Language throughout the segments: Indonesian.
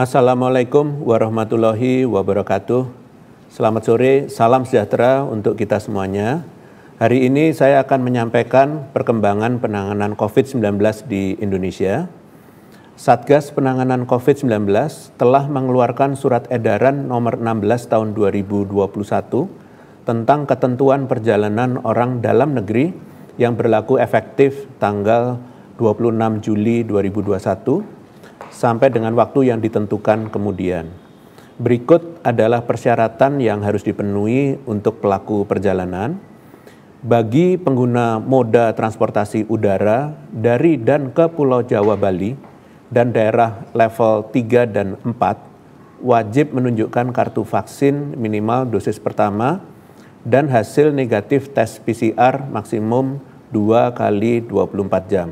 Assalamualaikum warahmatullahi wabarakatuh. Selamat sore, salam sejahtera untuk kita semuanya. Hari ini saya akan menyampaikan perkembangan penanganan COVID-19 di Indonesia. Satgas Penanganan COVID-19 telah mengeluarkan surat edaran nomor 16 tahun 2021 tentang ketentuan perjalanan orang dalam negeri yang berlaku efektif tanggal 26 Juli 2021 sampai dengan waktu yang ditentukan kemudian. Berikut adalah persyaratan yang harus dipenuhi untuk pelaku perjalanan. Bagi pengguna moda transportasi udara dari dan ke Pulau Jawa Bali dan daerah level 3 dan 4 wajib menunjukkan kartu vaksin minimal dosis pertama dan hasil negatif tes PCR maksimum 2 kali 24 jam.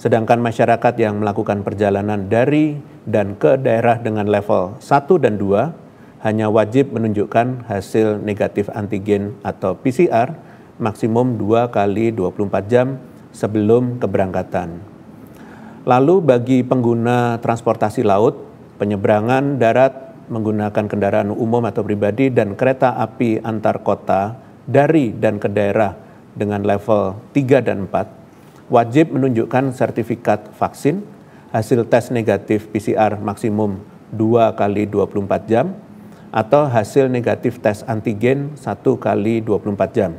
Sedangkan masyarakat yang melakukan perjalanan dari dan ke daerah dengan level 1 dan 2 hanya wajib menunjukkan hasil negatif antigen atau PCR maksimum 2 kali 24 jam sebelum keberangkatan. Lalu bagi pengguna transportasi laut, penyeberangan darat menggunakan kendaraan umum atau pribadi dan kereta api antar kota dari dan ke daerah dengan level 3 dan 4 wajib menunjukkan sertifikat vaksin, hasil tes negatif PCR maksimum 2 kali 24 jam, atau hasil negatif tes antigen 1 kali 24 jam.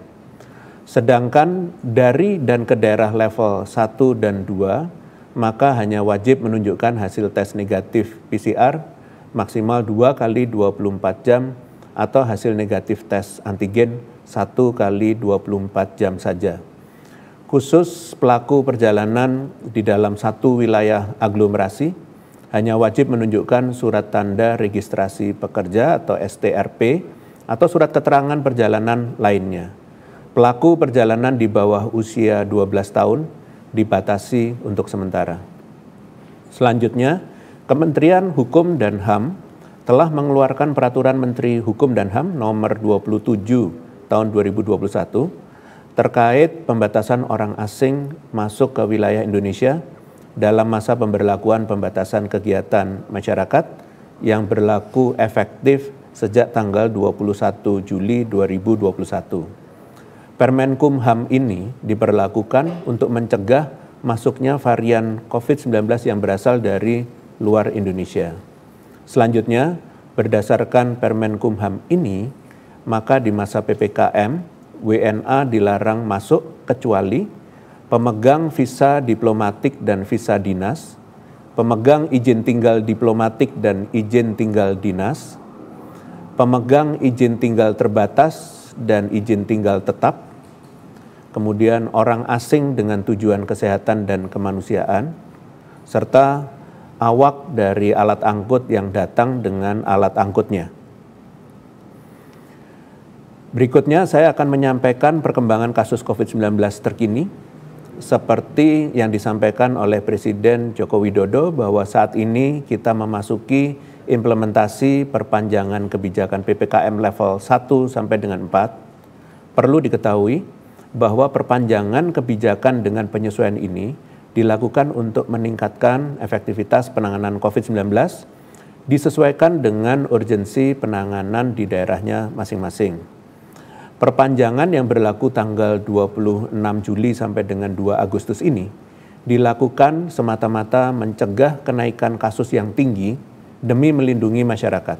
Sedangkan dari dan ke daerah level 1 dan 2, maka hanya wajib menunjukkan hasil tes negatif PCR maksimal 2 kali 24 jam atau hasil negatif tes antigen 1 kali 24 jam saja khusus pelaku perjalanan di dalam satu wilayah aglomerasi hanya wajib menunjukkan surat tanda registrasi pekerja atau STRP atau surat keterangan perjalanan lainnya. Pelaku perjalanan di bawah usia 12 tahun dibatasi untuk sementara. Selanjutnya, Kementerian Hukum dan HAM telah mengeluarkan peraturan Menteri Hukum dan HAM nomor 27 tahun 2021 terkait pembatasan orang asing masuk ke wilayah Indonesia dalam masa pemberlakuan pembatasan kegiatan masyarakat yang berlaku efektif sejak tanggal 21 Juli 2021. Permenkumham ini diperlakukan untuk mencegah masuknya varian COVID-19 yang berasal dari luar Indonesia. Selanjutnya, berdasarkan Permenkumham ini, maka di masa PPKM WNA dilarang masuk kecuali pemegang visa diplomatik dan visa dinas, pemegang izin tinggal diplomatik dan izin tinggal dinas, pemegang izin tinggal terbatas dan izin tinggal tetap, kemudian orang asing dengan tujuan kesehatan dan kemanusiaan, serta awak dari alat angkut yang datang dengan alat angkutnya. Berikutnya saya akan menyampaikan perkembangan kasus COVID-19 terkini seperti yang disampaikan oleh Presiden Joko Widodo bahwa saat ini kita memasuki implementasi perpanjangan kebijakan PPKM level 1 sampai dengan 4. Perlu diketahui bahwa perpanjangan kebijakan dengan penyesuaian ini dilakukan untuk meningkatkan efektivitas penanganan COVID-19 disesuaikan dengan urgensi penanganan di daerahnya masing-masing. Perpanjangan yang berlaku tanggal 26 Juli sampai dengan 2 Agustus ini dilakukan semata-mata mencegah kenaikan kasus yang tinggi demi melindungi masyarakat.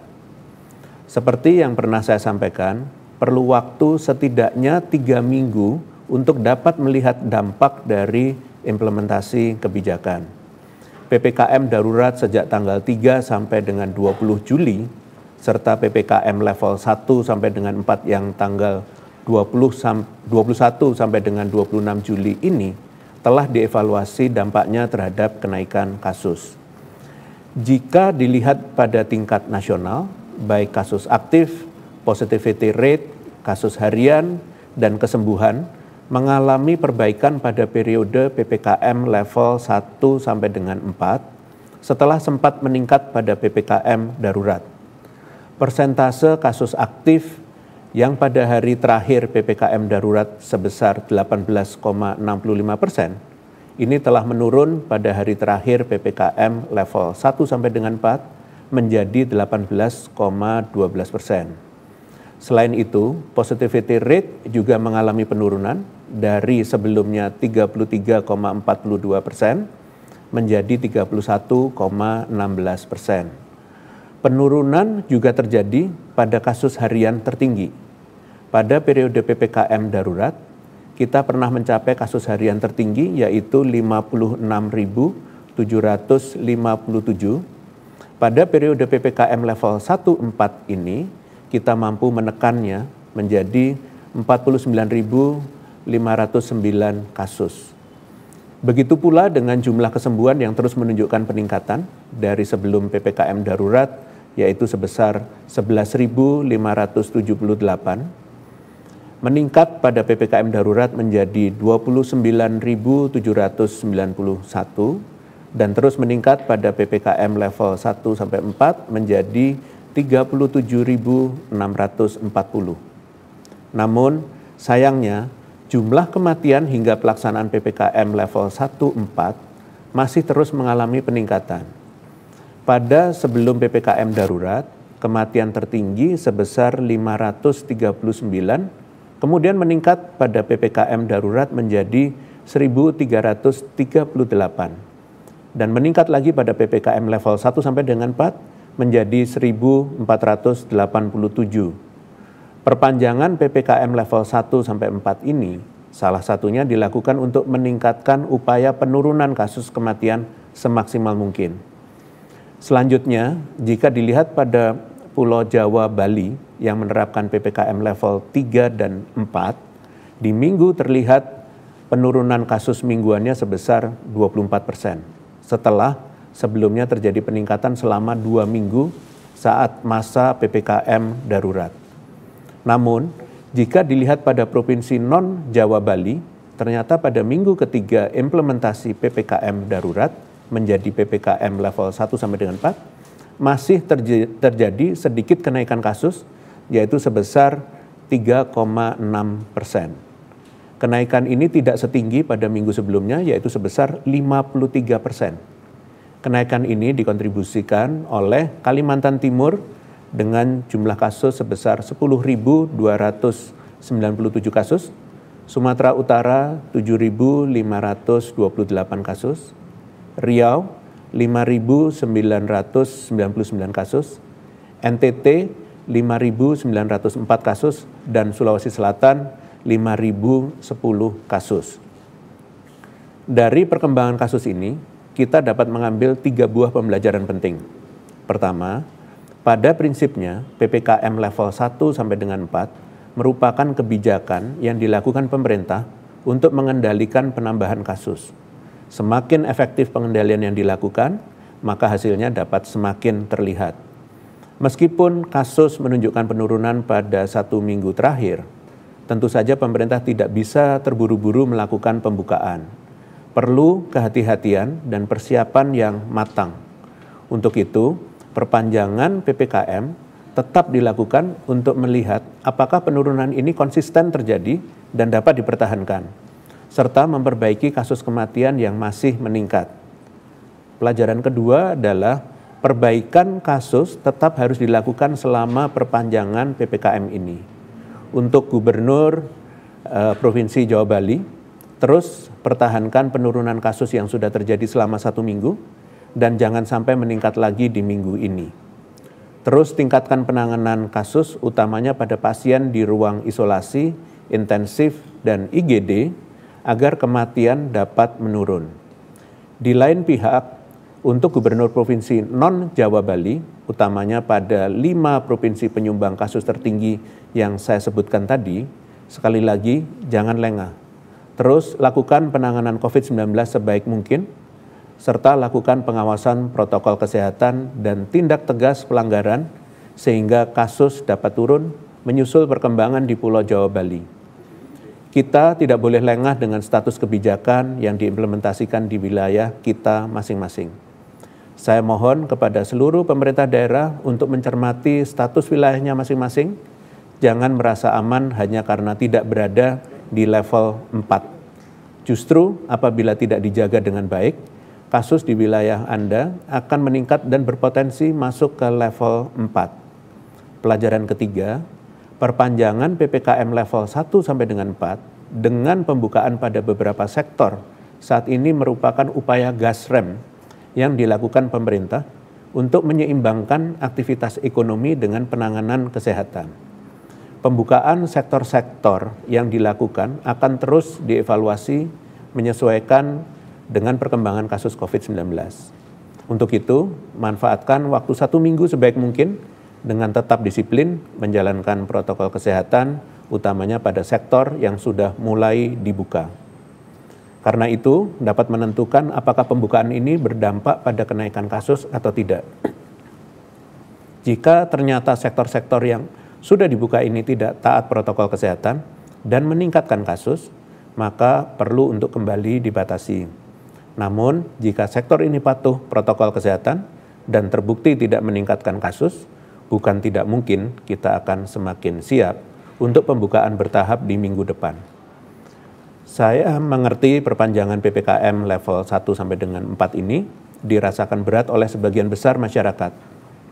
Seperti yang pernah saya sampaikan, perlu waktu setidaknya tiga minggu untuk dapat melihat dampak dari implementasi kebijakan. PPKM darurat sejak tanggal 3 sampai dengan 20 Juli serta PPKM level 1 sampai dengan 4 yang tanggal 20 21 sampai dengan 26 Juli ini telah dievaluasi dampaknya terhadap kenaikan kasus. Jika dilihat pada tingkat nasional, baik kasus aktif, positivity rate, kasus harian, dan kesembuhan mengalami perbaikan pada periode PPKM level 1 sampai dengan 4 setelah sempat meningkat pada PPKM darurat persentase kasus aktif yang pada hari terakhir PPKM darurat sebesar 18,65 persen, ini telah menurun pada hari terakhir PPKM level 1 sampai dengan 4 menjadi 18,12 persen. Selain itu, positivity rate juga mengalami penurunan dari sebelumnya 33,42 persen menjadi 31,16 persen. Penurunan juga terjadi pada kasus harian tertinggi. Pada periode PPKM darurat, kita pernah mencapai kasus harian tertinggi yaitu 56.757. Pada periode PPKM level satu empat ini, kita mampu menekannya menjadi 49.509 kasus. Begitu pula dengan jumlah kesembuhan yang terus menunjukkan peningkatan dari sebelum PPKM darurat yaitu sebesar 11.578 meningkat pada PPKM darurat menjadi 29.791 dan terus meningkat pada PPKM level 1 sampai 4 menjadi 37.640. Namun sayangnya jumlah kematian hingga pelaksanaan PPKM level 1 4 masih terus mengalami peningkatan pada sebelum PPKM darurat, kematian tertinggi sebesar 539, kemudian meningkat pada PPKM darurat menjadi 1338 dan meningkat lagi pada PPKM level 1 sampai dengan 4 menjadi 1487. Perpanjangan PPKM level 1 sampai 4 ini salah satunya dilakukan untuk meningkatkan upaya penurunan kasus kematian semaksimal mungkin. Selanjutnya, jika dilihat pada Pulau Jawa Bali yang menerapkan PPKM level 3 dan 4, di minggu terlihat penurunan kasus mingguannya sebesar 24 persen. Setelah sebelumnya terjadi peningkatan selama dua minggu saat masa PPKM darurat. Namun, jika dilihat pada provinsi non-Jawa Bali, ternyata pada minggu ketiga implementasi PPKM darurat, menjadi PPKM level 1 sampai dengan 4 masih terjadi sedikit kenaikan kasus yaitu sebesar 3,6 persen. Kenaikan ini tidak setinggi pada minggu sebelumnya yaitu sebesar 53 persen. Kenaikan ini dikontribusikan oleh Kalimantan Timur dengan jumlah kasus sebesar 10.297 kasus, Sumatera Utara 7.528 kasus, Riau 5.999 kasus, NTT 5.904 kasus, dan Sulawesi Selatan 5.010 kasus. Dari perkembangan kasus ini, kita dapat mengambil tiga buah pembelajaran penting. Pertama, pada prinsipnya PPKM level 1 sampai dengan 4 merupakan kebijakan yang dilakukan pemerintah untuk mengendalikan penambahan kasus Semakin efektif pengendalian yang dilakukan, maka hasilnya dapat semakin terlihat. Meskipun kasus menunjukkan penurunan pada satu minggu terakhir, tentu saja pemerintah tidak bisa terburu-buru melakukan pembukaan. Perlu kehati-hatian dan persiapan yang matang. Untuk itu, perpanjangan PPKM tetap dilakukan untuk melihat apakah penurunan ini konsisten terjadi dan dapat dipertahankan serta memperbaiki kasus kematian yang masih meningkat. Pelajaran kedua adalah perbaikan kasus tetap harus dilakukan selama perpanjangan PPKM ini. Untuk Gubernur eh, Provinsi Jawa Bali, terus pertahankan penurunan kasus yang sudah terjadi selama satu minggu, dan jangan sampai meningkat lagi di minggu ini. Terus tingkatkan penanganan kasus utamanya pada pasien di ruang isolasi, intensif, dan IGD agar kematian dapat menurun. Di lain pihak, untuk gubernur provinsi non-Jawa Bali, utamanya pada lima provinsi penyumbang kasus tertinggi yang saya sebutkan tadi, sekali lagi jangan lengah. Terus lakukan penanganan COVID-19 sebaik mungkin, serta lakukan pengawasan protokol kesehatan dan tindak tegas pelanggaran sehingga kasus dapat turun menyusul perkembangan di Pulau Jawa Bali kita tidak boleh lengah dengan status kebijakan yang diimplementasikan di wilayah kita masing-masing. Saya mohon kepada seluruh pemerintah daerah untuk mencermati status wilayahnya masing-masing, jangan merasa aman hanya karena tidak berada di level 4. Justru apabila tidak dijaga dengan baik, kasus di wilayah Anda akan meningkat dan berpotensi masuk ke level 4. Pelajaran ketiga, perpanjangan PPKM level 1 sampai dengan 4 dengan pembukaan pada beberapa sektor saat ini merupakan upaya gas rem yang dilakukan pemerintah untuk menyeimbangkan aktivitas ekonomi dengan penanganan kesehatan. Pembukaan sektor-sektor yang dilakukan akan terus dievaluasi menyesuaikan dengan perkembangan kasus COVID-19. Untuk itu, manfaatkan waktu satu minggu sebaik mungkin dengan tetap disiplin menjalankan protokol kesehatan, utamanya pada sektor yang sudah mulai dibuka. Karena itu, dapat menentukan apakah pembukaan ini berdampak pada kenaikan kasus atau tidak. Jika ternyata sektor-sektor yang sudah dibuka ini tidak taat protokol kesehatan dan meningkatkan kasus, maka perlu untuk kembali dibatasi. Namun, jika sektor ini patuh protokol kesehatan dan terbukti tidak meningkatkan kasus, bukan tidak mungkin kita akan semakin siap untuk pembukaan bertahap di minggu depan. Saya mengerti perpanjangan PPKM level 1 sampai dengan 4 ini dirasakan berat oleh sebagian besar masyarakat.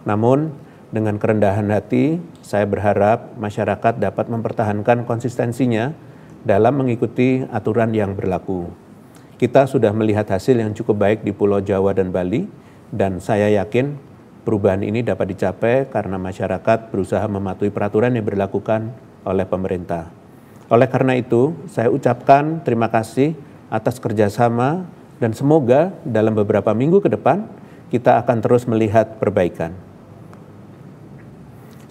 Namun, dengan kerendahan hati, saya berharap masyarakat dapat mempertahankan konsistensinya dalam mengikuti aturan yang berlaku. Kita sudah melihat hasil yang cukup baik di Pulau Jawa dan Bali, dan saya yakin Perubahan ini dapat dicapai karena masyarakat berusaha mematuhi peraturan yang berlakukan oleh pemerintah. Oleh karena itu, saya ucapkan terima kasih atas kerjasama dan semoga dalam beberapa minggu ke depan kita akan terus melihat perbaikan.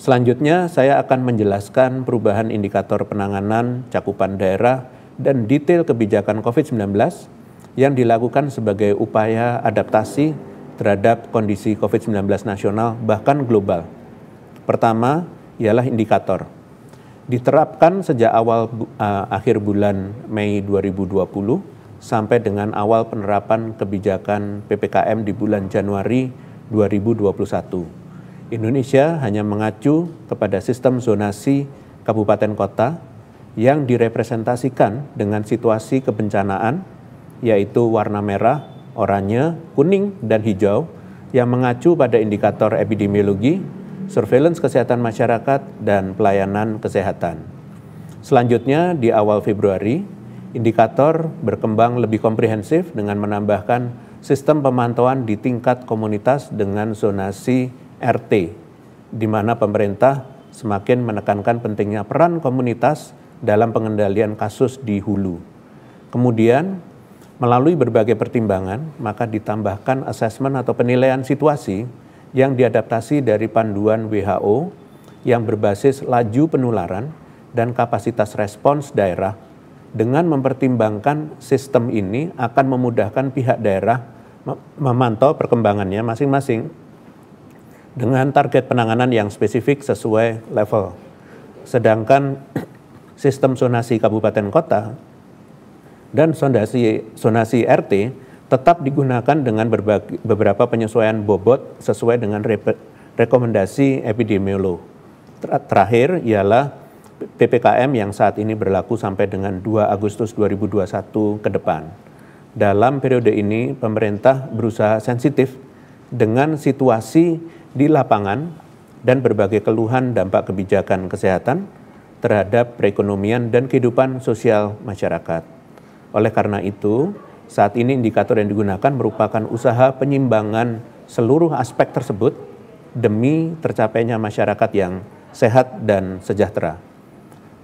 Selanjutnya, saya akan menjelaskan perubahan indikator penanganan cakupan daerah dan detail kebijakan COVID-19 yang dilakukan sebagai upaya adaptasi terhadap kondisi COVID-19 nasional, bahkan global. Pertama, ialah indikator. Diterapkan sejak awal uh, akhir bulan Mei 2020 sampai dengan awal penerapan kebijakan PPKM di bulan Januari 2021. Indonesia hanya mengacu kepada sistem zonasi kabupaten kota yang direpresentasikan dengan situasi kebencanaan, yaitu warna merah, oranye, kuning, dan hijau yang mengacu pada indikator epidemiologi, surveillance kesehatan masyarakat, dan pelayanan kesehatan. Selanjutnya, di awal Februari, indikator berkembang lebih komprehensif dengan menambahkan sistem pemantauan di tingkat komunitas dengan zonasi RT, di mana pemerintah semakin menekankan pentingnya peran komunitas dalam pengendalian kasus di hulu. Kemudian, Melalui berbagai pertimbangan, maka ditambahkan asesmen atau penilaian situasi yang diadaptasi dari panduan WHO yang berbasis laju penularan dan kapasitas respons daerah dengan mempertimbangkan sistem ini akan memudahkan pihak daerah memantau perkembangannya masing-masing dengan target penanganan yang spesifik sesuai level. Sedangkan sistem zonasi kabupaten kota dan sondasi sonasi RT tetap digunakan dengan berbagi, beberapa penyesuaian bobot sesuai dengan re rekomendasi epidemiolog. Ter terakhir ialah PPKM yang saat ini berlaku sampai dengan 2 Agustus 2021 ke depan. Dalam periode ini pemerintah berusaha sensitif dengan situasi di lapangan dan berbagai keluhan dampak kebijakan kesehatan terhadap perekonomian dan kehidupan sosial masyarakat. Oleh karena itu, saat ini indikator yang digunakan merupakan usaha penyimbangan seluruh aspek tersebut demi tercapainya masyarakat yang sehat dan sejahtera.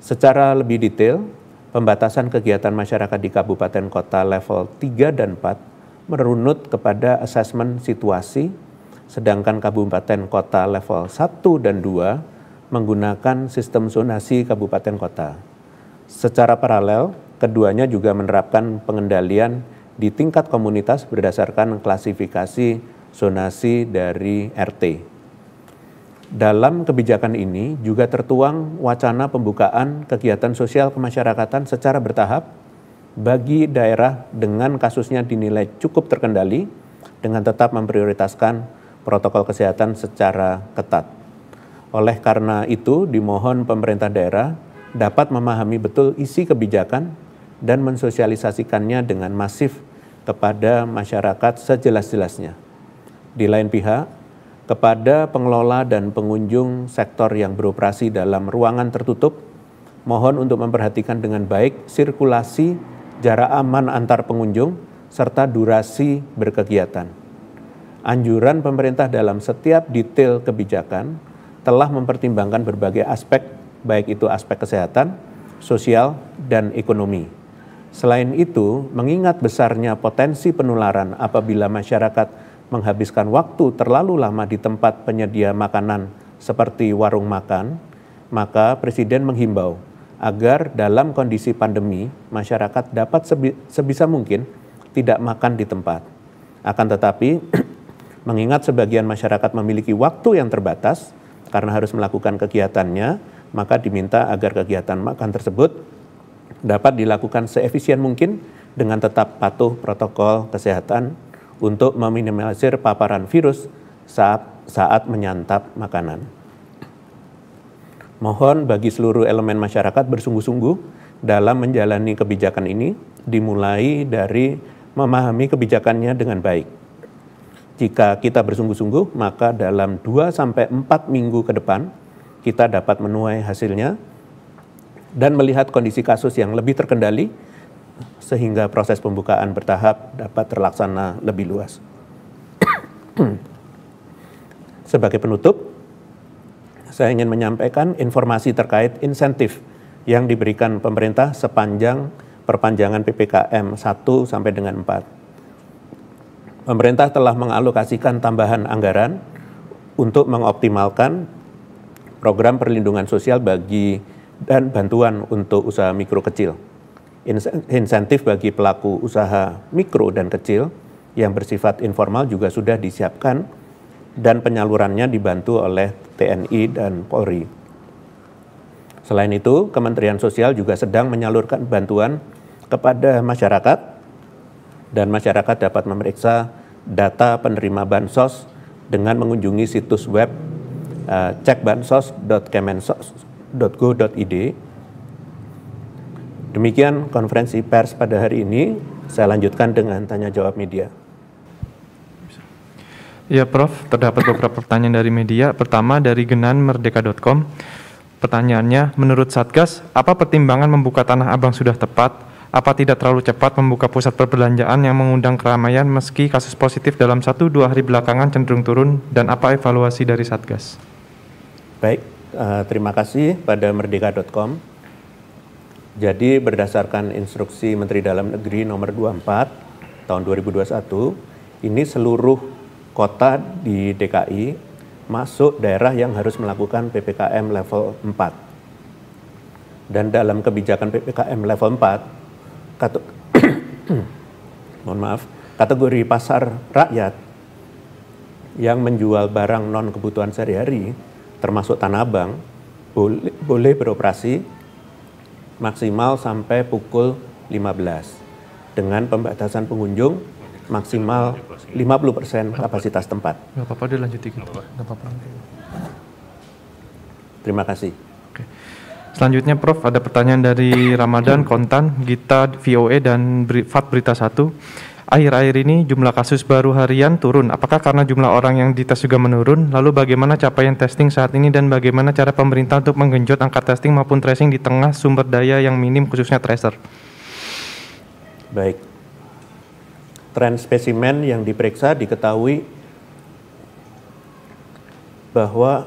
Secara lebih detail, pembatasan kegiatan masyarakat di kabupaten kota level 3 dan 4 merunut kepada asesmen situasi, sedangkan kabupaten kota level 1 dan 2 menggunakan sistem zonasi kabupaten kota. Secara paralel, Keduanya juga menerapkan pengendalian di tingkat komunitas berdasarkan klasifikasi zonasi dari RT. Dalam kebijakan ini juga tertuang wacana pembukaan kegiatan sosial kemasyarakatan secara bertahap bagi daerah dengan kasusnya dinilai cukup terkendali dengan tetap memprioritaskan protokol kesehatan secara ketat. Oleh karena itu, dimohon pemerintah daerah dapat memahami betul isi kebijakan dan mensosialisasikannya dengan masif kepada masyarakat sejelas-jelasnya. Di lain pihak, kepada pengelola dan pengunjung sektor yang beroperasi dalam ruangan tertutup, mohon untuk memperhatikan dengan baik sirkulasi jarak aman antar pengunjung serta durasi berkegiatan. Anjuran pemerintah dalam setiap detail kebijakan telah mempertimbangkan berbagai aspek, baik itu aspek kesehatan, sosial, dan ekonomi. Selain itu, mengingat besarnya potensi penularan apabila masyarakat menghabiskan waktu terlalu lama di tempat penyedia makanan seperti warung makan, maka Presiden menghimbau agar dalam kondisi pandemi masyarakat dapat sebisa mungkin tidak makan di tempat. Akan tetapi, mengingat sebagian masyarakat memiliki waktu yang terbatas karena harus melakukan kegiatannya, maka diminta agar kegiatan makan tersebut dapat dilakukan seefisien mungkin dengan tetap patuh protokol kesehatan untuk meminimalisir paparan virus saat, saat menyantap makanan. Mohon bagi seluruh elemen masyarakat bersungguh-sungguh dalam menjalani kebijakan ini, dimulai dari memahami kebijakannya dengan baik. Jika kita bersungguh-sungguh, maka dalam 2-4 minggu ke depan, kita dapat menuai hasilnya dan melihat kondisi kasus yang lebih terkendali sehingga proses pembukaan bertahap dapat terlaksana lebih luas. Sebagai penutup, saya ingin menyampaikan informasi terkait insentif yang diberikan pemerintah sepanjang perpanjangan PPKM 1 sampai dengan 4. Pemerintah telah mengalokasikan tambahan anggaran untuk mengoptimalkan program perlindungan sosial bagi dan bantuan untuk usaha mikro kecil. Insentif bagi pelaku usaha mikro dan kecil yang bersifat informal juga sudah disiapkan dan penyalurannya dibantu oleh TNI dan Polri. Selain itu, Kementerian Sosial juga sedang menyalurkan bantuan kepada masyarakat dan masyarakat dapat memeriksa data penerima bansos dengan mengunjungi situs web uh, eh, cekbansos.kemensos.go.id go.id. Demikian konferensi pers pada hari ini. Saya lanjutkan dengan tanya jawab media. Ya Prof, terdapat beberapa pertanyaan dari media. Pertama dari Genan Merdeka.com. Pertanyaannya, menurut Satgas, apa pertimbangan membuka Tanah Abang sudah tepat? Apa tidak terlalu cepat membuka pusat perbelanjaan yang mengundang keramaian meski kasus positif dalam 1 dua hari belakangan cenderung turun? Dan apa evaluasi dari Satgas? Baik, Eh, terima kasih pada merdeka.com. Jadi berdasarkan instruksi Menteri Dalam Negeri nomor 24 tahun 2021, ini seluruh kota di DKI masuk daerah yang harus melakukan PPKM level 4. Dan dalam kebijakan PPKM level 4, kata, mohon maaf, kategori pasar rakyat yang menjual barang non kebutuhan sehari-hari termasuk Tanah Abang, boleh, boleh beroperasi maksimal sampai pukul 15 dengan pembatasan pengunjung maksimal 50% persen kapasitas tempat. Gak apa-apa, lanjut gitu. Gak apa-apa. Terima kasih. Oke. Selanjutnya Prof, ada pertanyaan dari Ramadan, Kontan, Gita, voe dan Fat Berita 1 akhir-akhir ini jumlah kasus baru harian turun. Apakah karena jumlah orang yang dites juga menurun? Lalu bagaimana capaian testing saat ini dan bagaimana cara pemerintah untuk menggenjot angka testing maupun tracing di tengah sumber daya yang minim khususnya tracer? Baik. Tren spesimen yang diperiksa diketahui bahwa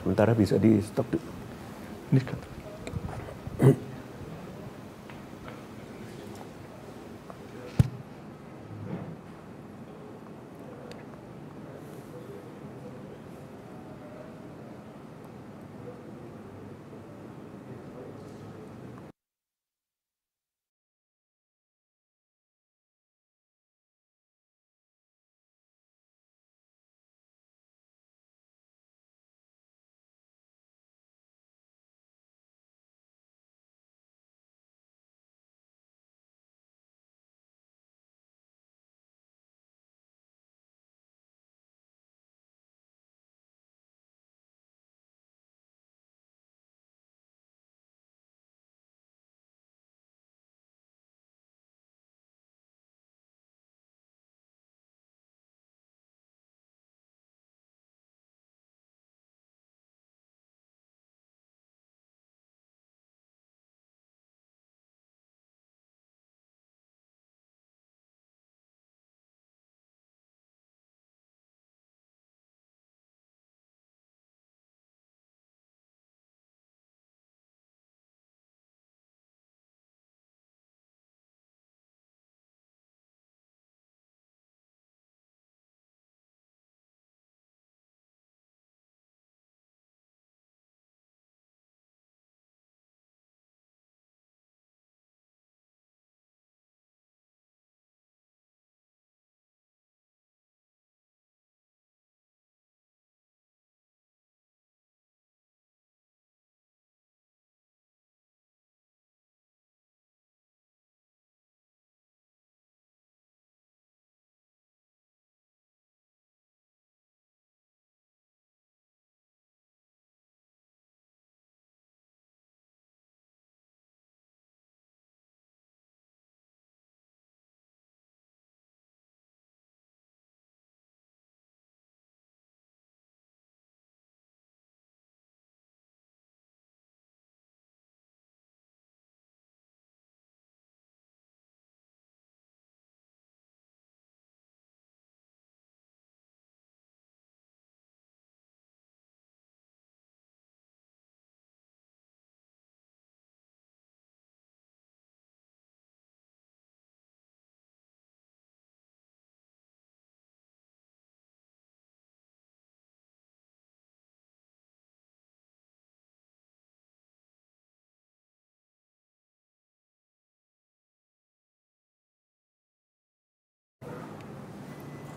sementara bisa di stop dulu. Obrigado.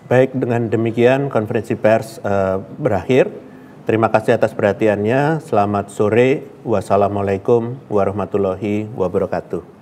Baik, dengan demikian konferensi pers uh, berakhir. Terima kasih atas perhatiannya. Selamat sore. Wassalamualaikum warahmatullahi wabarakatuh.